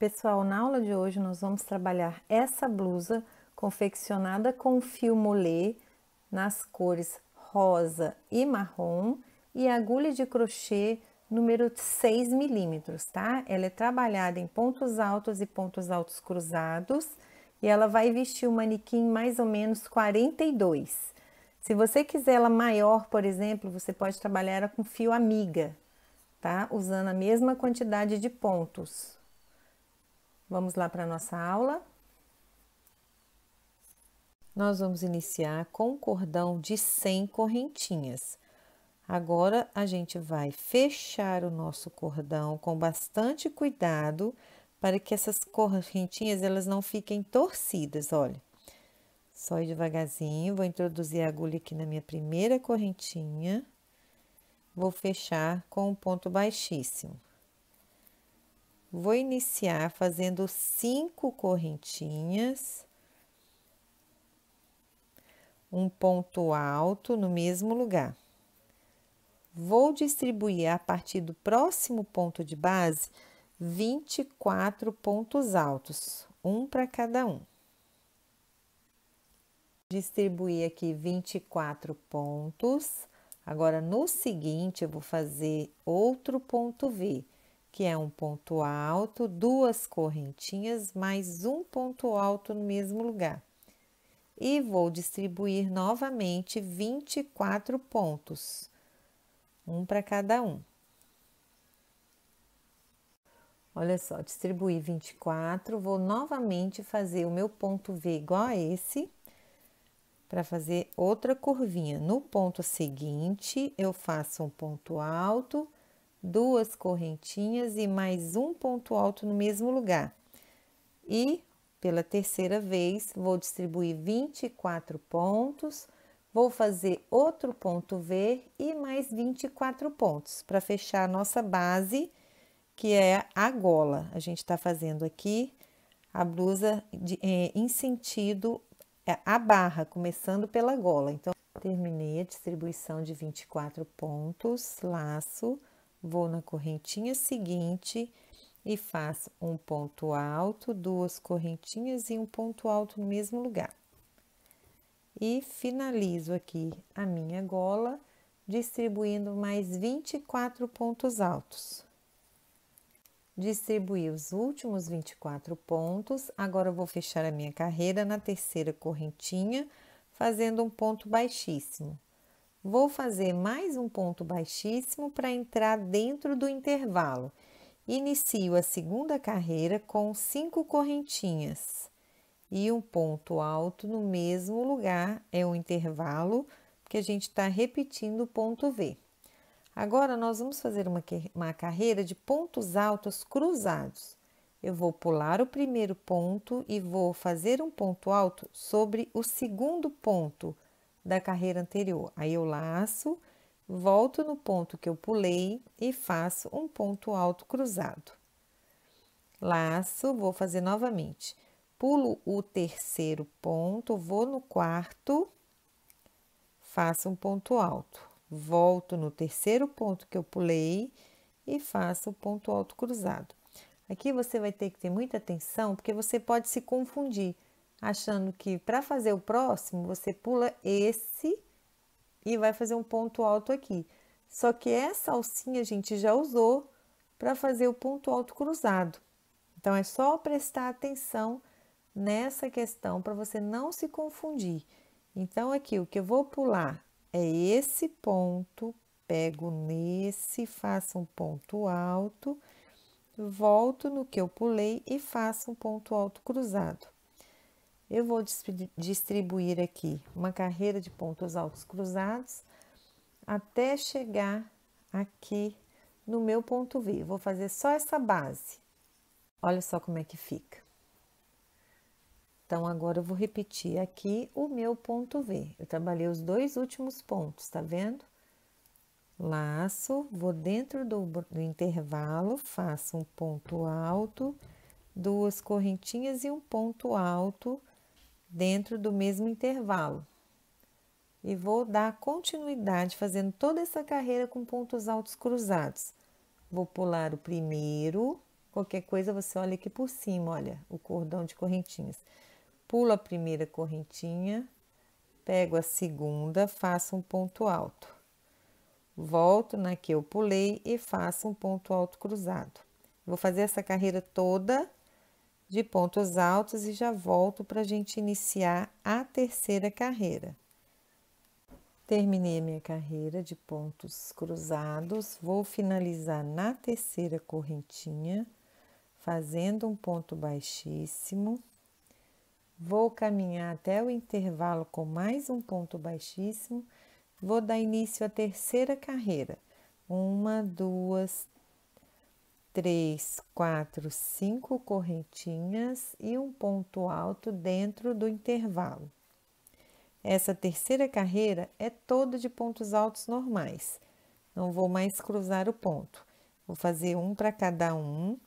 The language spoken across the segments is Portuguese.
Pessoal, na aula de hoje nós vamos trabalhar essa blusa confeccionada com fio molê nas cores rosa e marrom e agulha de crochê número 6 milímetros, tá? Ela é trabalhada em pontos altos e pontos altos cruzados e ela vai vestir o manequim mais ou menos 42. Se você quiser ela maior, por exemplo, você pode trabalhar ela com fio amiga, tá? Usando a mesma quantidade de pontos, Vamos lá para a nossa aula. Nós vamos iniciar com um cordão de 100 correntinhas. Agora, a gente vai fechar o nosso cordão com bastante cuidado para que essas correntinhas elas não fiquem torcidas, olha. Só devagarzinho, vou introduzir a agulha aqui na minha primeira correntinha. Vou fechar com um ponto baixíssimo. Vou iniciar fazendo cinco correntinhas, um ponto alto no mesmo lugar. Vou distribuir a partir do próximo ponto de base 24 pontos altos, um para cada um. Distribuir aqui 24 pontos. Agora, no seguinte, eu vou fazer outro ponto V que é um ponto alto, duas correntinhas mais um ponto alto no mesmo lugar. E vou distribuir novamente 24 pontos, um para cada um. Olha só, distribuí 24, vou novamente fazer o meu ponto V igual a esse, para fazer outra curvinha. No ponto seguinte, eu faço um ponto alto duas correntinhas e mais um ponto alto no mesmo lugar. E pela terceira vez, vou distribuir 24 pontos, vou fazer outro ponto V e mais 24 pontos para fechar a nossa base, que é a gola. A gente está fazendo aqui a blusa de, é, em sentido é, a barra, começando pela gola. Então, terminei a distribuição de 24 pontos, laço, vou na correntinha seguinte e faço um ponto alto, duas correntinhas e um ponto alto no mesmo lugar. E finalizo aqui a minha gola, distribuindo mais 24 pontos altos. Distribuí os últimos 24 pontos, agora vou fechar a minha carreira na terceira correntinha, fazendo um ponto baixíssimo. Vou fazer mais um ponto baixíssimo para entrar dentro do intervalo. Inicio a segunda carreira com cinco correntinhas e um ponto alto no mesmo lugar, é um intervalo, que a gente está repetindo o ponto V. Agora, nós vamos fazer uma, uma carreira de pontos altos cruzados. Eu vou pular o primeiro ponto e vou fazer um ponto alto sobre o segundo ponto da carreira anterior. Aí eu laço, volto no ponto que eu pulei e faço um ponto alto cruzado. Laço, vou fazer novamente. Pulo o terceiro ponto, vou no quarto, faço um ponto alto. Volto no terceiro ponto que eu pulei e faço o ponto alto cruzado. Aqui você vai ter que ter muita atenção, porque você pode se confundir achando que para fazer o próximo você pula esse e vai fazer um ponto alto aqui. Só que essa alcinha a gente já usou para fazer o ponto alto cruzado. Então é só prestar atenção nessa questão para você não se confundir. Então aqui o que eu vou pular é esse ponto, pego nesse, faço um ponto alto, volto no que eu pulei e faço um ponto alto cruzado. Eu vou distribuir aqui uma carreira de pontos altos cruzados até chegar aqui no meu ponto V. Vou fazer só essa base. Olha só como é que fica. Então, agora eu vou repetir aqui o meu ponto V. Eu trabalhei os dois últimos pontos, tá vendo? Laço, vou dentro do, do intervalo, faço um ponto alto, duas correntinhas e um ponto alto dentro do mesmo intervalo. E vou dar continuidade fazendo toda essa carreira com pontos altos cruzados. Vou pular o primeiro, qualquer coisa você olha aqui por cima, olha, o cordão de correntinhas. Pulo a primeira correntinha, pego a segunda, faço um ponto alto. Volto na que eu pulei e faço um ponto alto cruzado. Vou fazer essa carreira toda de pontos altos e já volto para a gente iniciar a terceira carreira. Terminei a minha carreira de pontos cruzados, vou finalizar na terceira correntinha, fazendo um ponto baixíssimo. Vou caminhar até o intervalo com mais um ponto baixíssimo, vou dar início à terceira carreira. Uma, duas, três, quatro, cinco correntinhas e um ponto alto dentro do intervalo. Essa terceira carreira é toda de pontos altos normais. Não vou mais cruzar o ponto. Vou fazer um para cada um.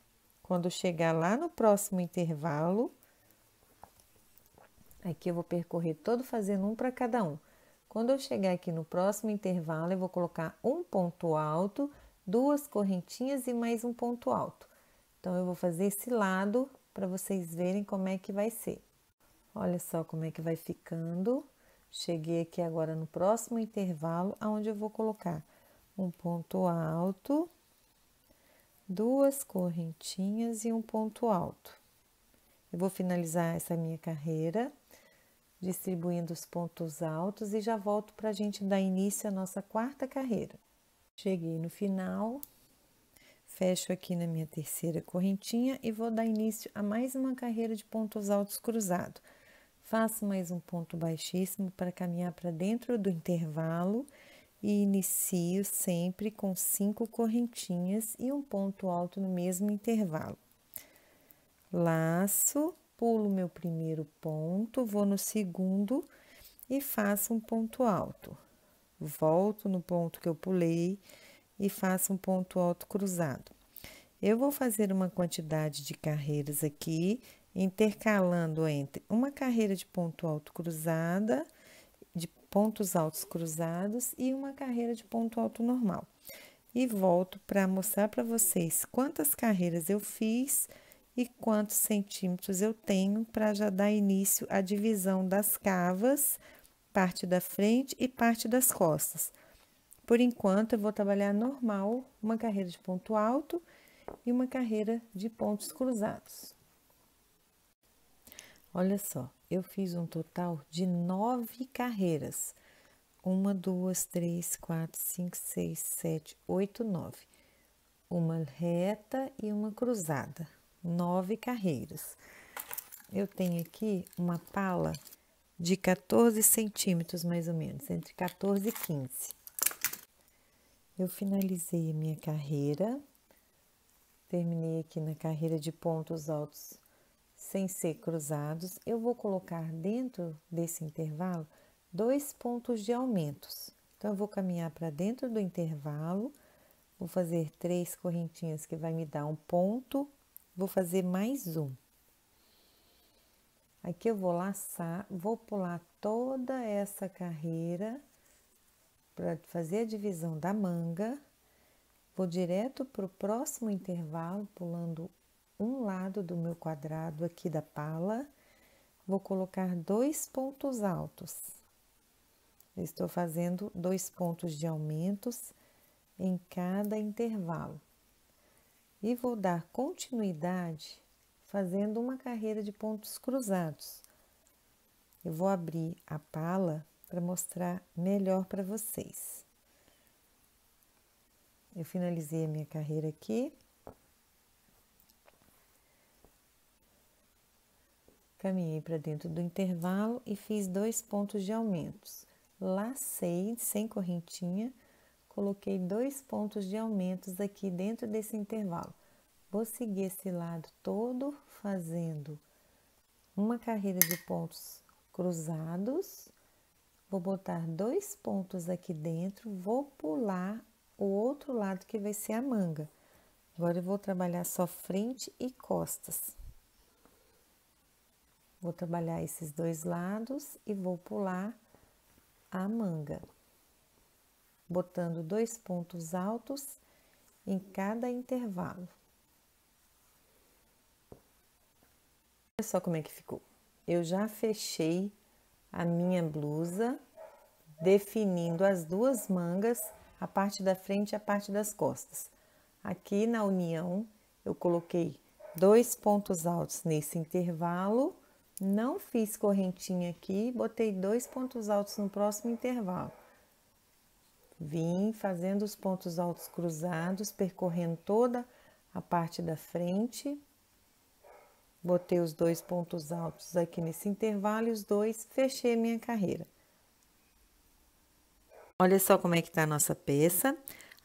Quando chegar lá no próximo intervalo, aqui eu vou percorrer todo fazendo um para cada um. Quando eu chegar aqui no próximo intervalo, eu vou colocar um ponto alto duas correntinhas e mais um ponto alto. Então, eu vou fazer esse lado para vocês verem como é que vai ser. Olha só como é que vai ficando. Cheguei aqui agora no próximo intervalo, aonde eu vou colocar um ponto alto, duas correntinhas e um ponto alto. Eu vou finalizar essa minha carreira distribuindo os pontos altos e já volto para a gente dar início à nossa quarta carreira. Cheguei no final, fecho aqui na minha terceira correntinha e vou dar início a mais uma carreira de pontos altos cruzado. Faço mais um ponto baixíssimo para caminhar para dentro do intervalo e inicio sempre com cinco correntinhas e um ponto alto no mesmo intervalo. Laço, pulo meu primeiro ponto, vou no segundo e faço um ponto alto volto no ponto que eu pulei e faço um ponto alto cruzado. Eu vou fazer uma quantidade de carreiras aqui, intercalando entre uma carreira de ponto alto cruzada, de pontos altos cruzados e uma carreira de ponto alto normal. E volto para mostrar para vocês quantas carreiras eu fiz e quantos centímetros eu tenho para já dar início à divisão das cavas parte da frente e parte das costas. Por enquanto, eu vou trabalhar normal, uma carreira de ponto alto e uma carreira de pontos cruzados. Olha só, eu fiz um total de nove carreiras. Uma, duas, três, quatro, cinco, seis, sete, oito, nove. Uma reta e uma cruzada. Nove carreiras. Eu tenho aqui uma pala de 14 centímetros mais ou menos, entre 14 e 15. Eu finalizei a minha carreira, terminei aqui na carreira de pontos altos sem ser cruzados. Eu vou colocar dentro desse intervalo dois pontos de aumentos. Então, eu vou caminhar para dentro do intervalo, vou fazer três correntinhas que vai me dar um ponto, vou fazer mais um. Aqui eu vou laçar, vou pular toda essa carreira para fazer a divisão da manga. Vou direto para o próximo intervalo, pulando um lado do meu quadrado aqui da pala. Vou colocar dois pontos altos. estou fazendo dois pontos de aumentos em cada intervalo. E vou dar continuidade fazendo uma carreira de pontos cruzados. Eu vou abrir a pala para mostrar melhor para vocês. Eu finalizei a minha carreira aqui. Caminhei para dentro do intervalo e fiz dois pontos de aumentos. Lacei sem correntinha, coloquei dois pontos de aumentos aqui dentro desse intervalo Vou seguir esse lado todo fazendo uma carreira de pontos cruzados. Vou botar dois pontos aqui dentro, vou pular o outro lado que vai ser a manga. Agora eu vou trabalhar só frente e costas. Vou trabalhar esses dois lados e vou pular a manga, botando dois pontos altos em cada intervalo. Olha só como é que ficou. Eu já fechei a minha blusa, definindo as duas mangas, a parte da frente e a parte das costas. Aqui na união, eu coloquei dois pontos altos nesse intervalo, não fiz correntinha aqui, botei dois pontos altos no próximo intervalo. Vim fazendo os pontos altos cruzados, percorrendo toda a parte da frente Botei os dois pontos altos aqui nesse intervalo e os dois fechei minha carreira. Olha só como é que tá a nossa peça.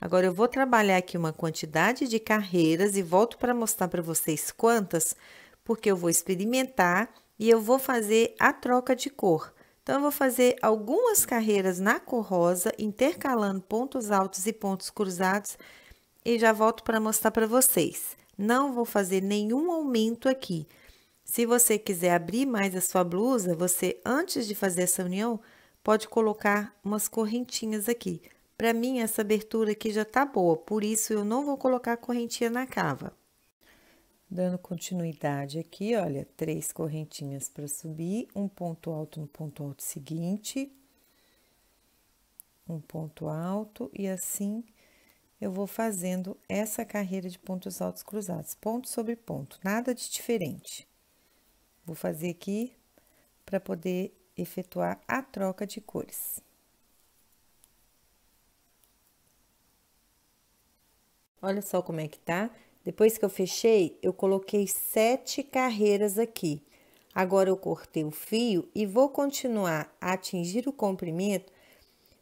Agora eu vou trabalhar aqui uma quantidade de carreiras e volto para mostrar para vocês quantas, porque eu vou experimentar e eu vou fazer a troca de cor. Então, eu vou fazer algumas carreiras na cor rosa, intercalando pontos altos e pontos cruzados, e já volto para mostrar para vocês. Não vou fazer nenhum aumento aqui. Se você quiser abrir mais a sua blusa, você, antes de fazer essa união, pode colocar umas correntinhas aqui. Para mim, essa abertura aqui já tá boa, por isso eu não vou colocar correntinha na cava. Dando continuidade aqui, olha, três correntinhas para subir, um ponto alto no ponto alto seguinte, um ponto alto e assim eu vou fazendo essa carreira de pontos altos cruzados, ponto sobre ponto, nada de diferente. Vou fazer aqui para poder efetuar a troca de cores. Olha só como é que tá. Depois que eu fechei, eu coloquei sete carreiras aqui. Agora, eu cortei o fio e vou continuar a atingir o comprimento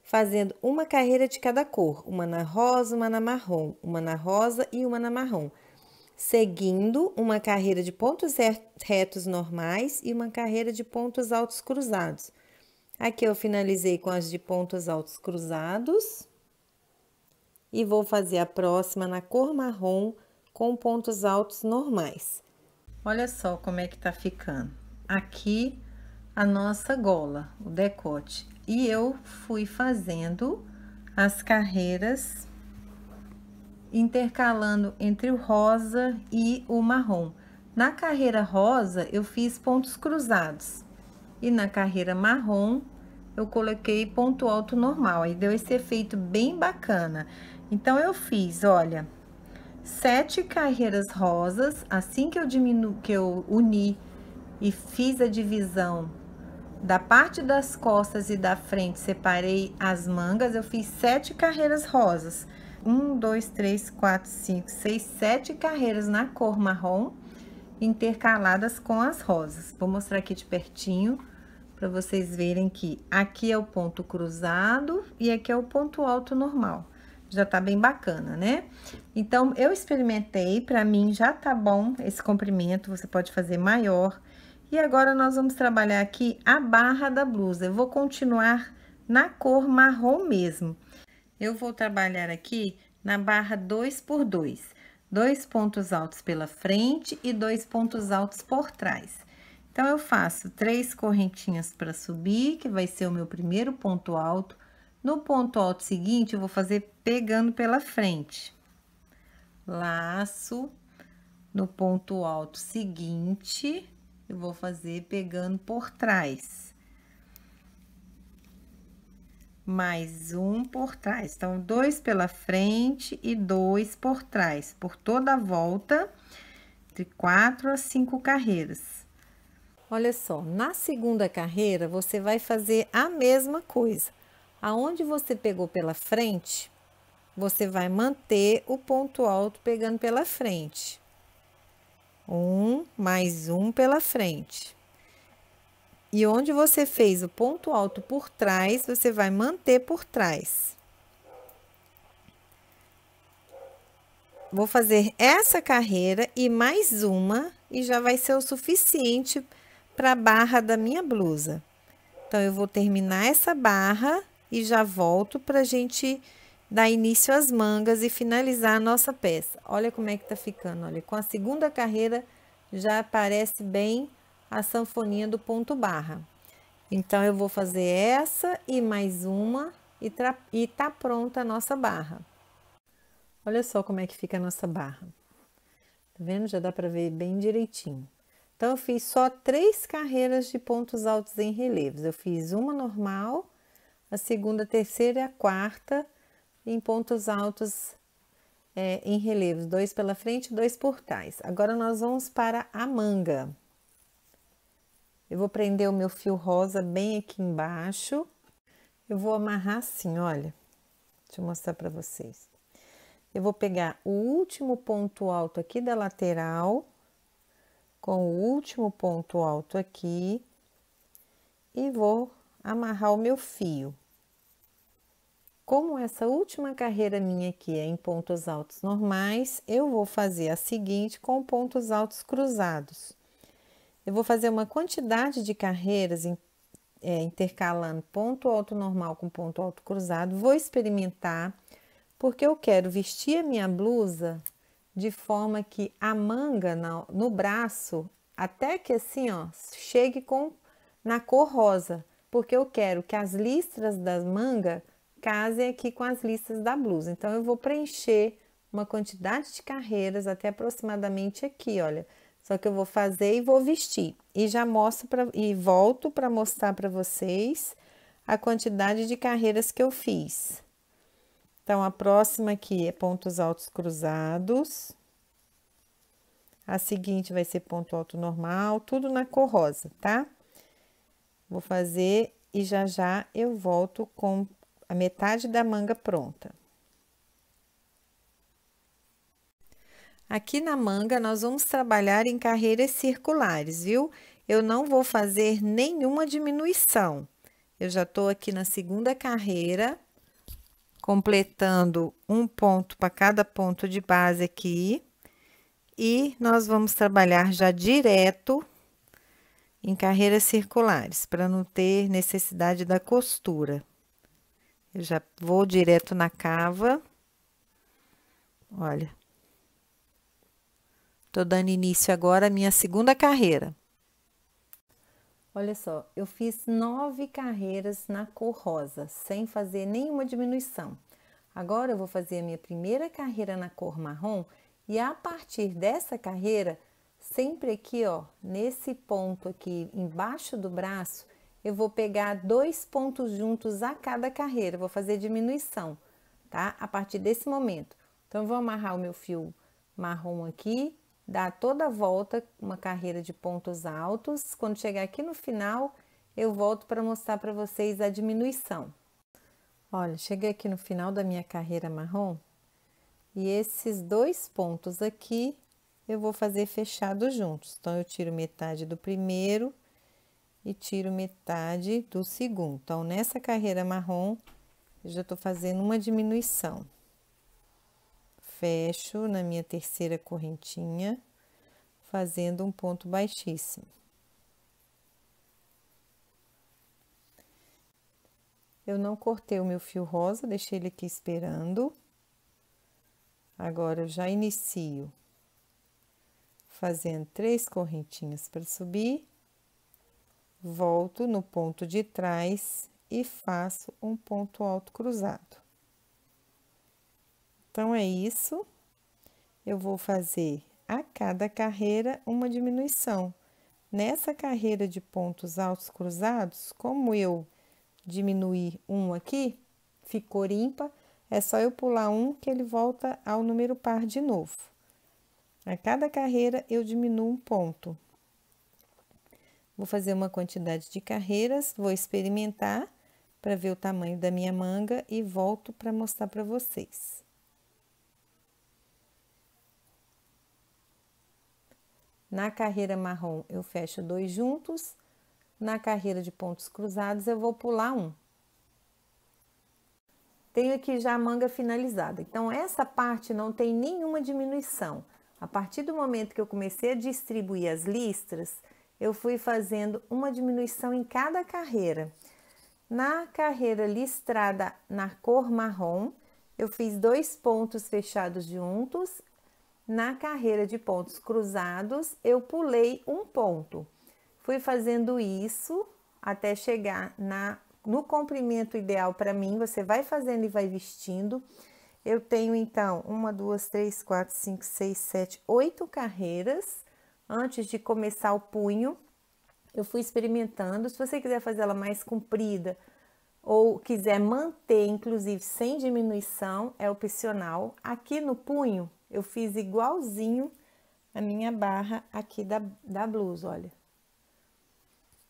fazendo uma carreira de cada cor, uma na rosa, uma na marrom, uma na rosa e uma na marrom, seguindo uma carreira de pontos retos normais e uma carreira de pontos altos cruzados. Aqui eu finalizei com as de pontos altos cruzados e vou fazer a próxima na cor marrom com pontos altos normais. Olha só como é que tá ficando. Aqui a nossa gola, o decote. E eu fui fazendo as carreiras intercalando entre o rosa e o marrom. Na carreira rosa, eu fiz pontos cruzados. E na carreira marrom, eu coloquei ponto alto normal. Aí deu esse efeito bem bacana. Então, eu fiz, olha, sete carreiras rosas. Assim que eu diminu que eu uni e fiz a divisão da parte das costas e da frente, separei as mangas, eu fiz sete carreiras rosas. Um, dois, três, quatro, cinco, seis, sete carreiras na cor marrom, intercaladas com as rosas. Vou mostrar aqui de pertinho, para vocês verem que aqui é o ponto cruzado e aqui é o ponto alto normal. Já tá bem bacana, né? Então, eu experimentei, para mim já tá bom esse comprimento, você pode fazer maior e agora, nós vamos trabalhar aqui a barra da blusa. Eu vou continuar na cor marrom mesmo. Eu vou trabalhar aqui na barra 2 por 2. Dois pontos altos pela frente e dois pontos altos por trás. Então, eu faço três correntinhas para subir, que vai ser o meu primeiro ponto alto. No ponto alto seguinte, eu vou fazer pegando pela frente. Laço no ponto alto seguinte, eu vou fazer pegando por trás. Mais um por trás. Então, dois pela frente e dois por trás. Por toda a volta, de quatro a cinco carreiras. Olha só, na segunda carreira, você vai fazer a mesma coisa. Aonde você pegou pela frente, você vai manter o ponto alto pegando pela frente. Um, mais um pela frente. E onde você fez o ponto alto por trás, você vai manter por trás. Vou fazer essa carreira e mais uma, e já vai ser o suficiente para a barra da minha blusa. Então, eu vou terminar essa barra e já volto para a gente dar início às mangas e finalizar a nossa peça. Olha como é que tá ficando, olha. Com a segunda carreira já aparece bem a sanfoninha do ponto barra. Então, eu vou fazer essa e mais uma e, e tá pronta a nossa barra. Olha só como é que fica a nossa barra. Tá vendo? Já dá para ver bem direitinho. Então, eu fiz só três carreiras de pontos altos em relevos. Eu fiz uma normal, a segunda, a terceira e a quarta em pontos altos é, em relevos, dois pela frente, dois por trás. Agora nós vamos para a manga. Eu vou prender o meu fio rosa bem aqui embaixo. Eu vou amarrar assim, olha. Deixa eu mostrar para vocês. Eu vou pegar o último ponto alto aqui da lateral, com o último ponto alto aqui, e vou amarrar o meu fio. Como essa última carreira minha aqui é em pontos altos normais, eu vou fazer a seguinte com pontos altos cruzados. Eu vou fazer uma quantidade de carreiras em, é, intercalando ponto alto normal com ponto alto cruzado. Vou experimentar, porque eu quero vestir a minha blusa de forma que a manga no, no braço, até que assim, ó, chegue com na cor rosa, porque eu quero que as listras da manga casem é aqui com as listas da blusa. Então, eu vou preencher uma quantidade de carreiras até aproximadamente aqui, olha. Só que eu vou fazer e vou vestir. E já mostro pra, e volto para mostrar para vocês a quantidade de carreiras que eu fiz. Então, a próxima aqui é pontos altos cruzados. A seguinte vai ser ponto alto normal, tudo na cor rosa, tá? Vou fazer e já já eu volto com a metade da manga pronta. Aqui na manga, nós vamos trabalhar em carreiras circulares, viu? Eu não vou fazer nenhuma diminuição. Eu já tô aqui na segunda carreira, completando um ponto para cada ponto de base aqui. E nós vamos trabalhar já direto em carreiras circulares, para não ter necessidade da costura. Eu já vou direto na cava. Olha. Tô dando início agora à minha segunda carreira. Olha só, eu fiz nove carreiras na cor rosa, sem fazer nenhuma diminuição. Agora eu vou fazer a minha primeira carreira na cor marrom e a partir dessa carreira, sempre aqui ó, nesse ponto aqui embaixo do braço, eu vou pegar dois pontos juntos a cada carreira, vou fazer diminuição, tá? A partir desse momento. Então, eu vou amarrar o meu fio marrom aqui, dar toda a volta, uma carreira de pontos altos. Quando chegar aqui no final, eu volto para mostrar para vocês a diminuição. Olha, cheguei aqui no final da minha carreira marrom e esses dois pontos aqui eu vou fazer fechados juntos. Então, eu tiro metade do primeiro e tiro metade do segundo. Então, nessa carreira marrom, eu já tô fazendo uma diminuição. Fecho na minha terceira correntinha, fazendo um ponto baixíssimo. Eu não cortei o meu fio rosa, deixei ele aqui esperando. Agora, eu já inicio fazendo três correntinhas para subir volto no ponto de trás e faço um ponto alto cruzado. Então, é isso. Eu vou fazer a cada carreira uma diminuição. Nessa carreira de pontos altos cruzados, como eu diminuir um aqui, ficou ímpar, é só eu pular um que ele volta ao número par de novo. A cada carreira, eu diminuo um ponto. Vou fazer uma quantidade de carreiras, vou experimentar para ver o tamanho da minha manga e volto para mostrar para vocês. Na carreira marrom, eu fecho dois juntos. Na carreira de pontos cruzados, eu vou pular um. Tenho aqui já a manga finalizada. Então, essa parte não tem nenhuma diminuição. A partir do momento que eu comecei a distribuir as listras, eu fui fazendo uma diminuição em cada carreira. Na carreira listrada na cor marrom, eu fiz dois pontos fechados juntos. Na carreira de pontos cruzados, eu pulei um ponto. Fui fazendo isso até chegar na no comprimento ideal para mim. Você vai fazendo e vai vestindo. Eu tenho então uma, duas, três, quatro, cinco, seis, sete, oito carreiras antes de começar o punho, eu fui experimentando. Se você quiser fazer ela mais comprida ou quiser manter, inclusive sem diminuição, é opcional. Aqui no punho, eu fiz igualzinho a minha barra aqui da, da blusa, olha.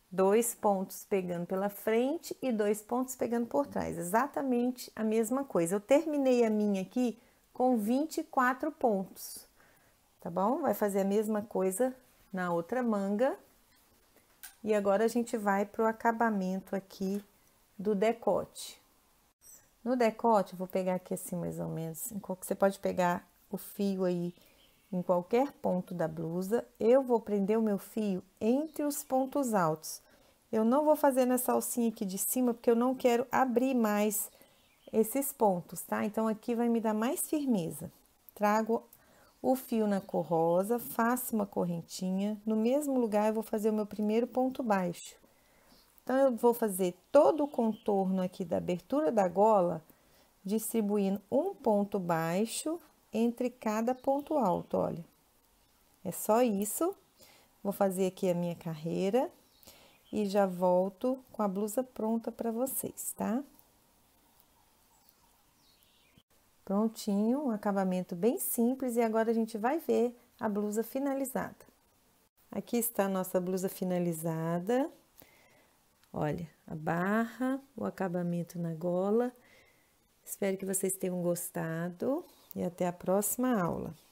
Dois pontos pegando pela frente e dois pontos pegando por trás, exatamente a mesma coisa. Eu terminei a minha aqui com 24 pontos tá bom? Vai fazer a mesma coisa na outra manga. E agora a gente vai pro acabamento aqui do decote. No decote, eu vou pegar aqui assim mais ou menos, você pode pegar o fio aí em qualquer ponto da blusa. Eu vou prender o meu fio entre os pontos altos. Eu não vou fazer nessa alcinha aqui de cima, porque eu não quero abrir mais esses pontos, tá? Então, aqui vai me dar mais firmeza. Trago o fio na cor rosa, faço uma correntinha, no mesmo lugar eu vou fazer o meu primeiro ponto baixo. Então, eu vou fazer todo o contorno aqui da abertura da gola, distribuindo um ponto baixo entre cada ponto alto, olha. É só isso. Vou fazer aqui a minha carreira e já volto com a blusa pronta para vocês, tá? Tá? Prontinho, um acabamento bem simples e agora a gente vai ver a blusa finalizada. Aqui está a nossa blusa finalizada. Olha, a barra, o acabamento na gola. Espero que vocês tenham gostado e até a próxima aula.